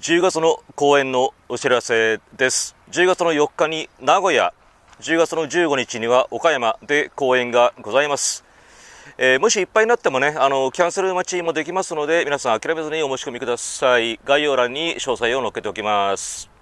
10月の公演のお知らせです。10月の4日に名古屋、10月の15日には岡山で公演がございます。えー、もしいっぱいになってもね、あの、キャンセル待ちもできますので、皆さん諦めずにお申し込みください。概要欄に詳細を載っけておきます。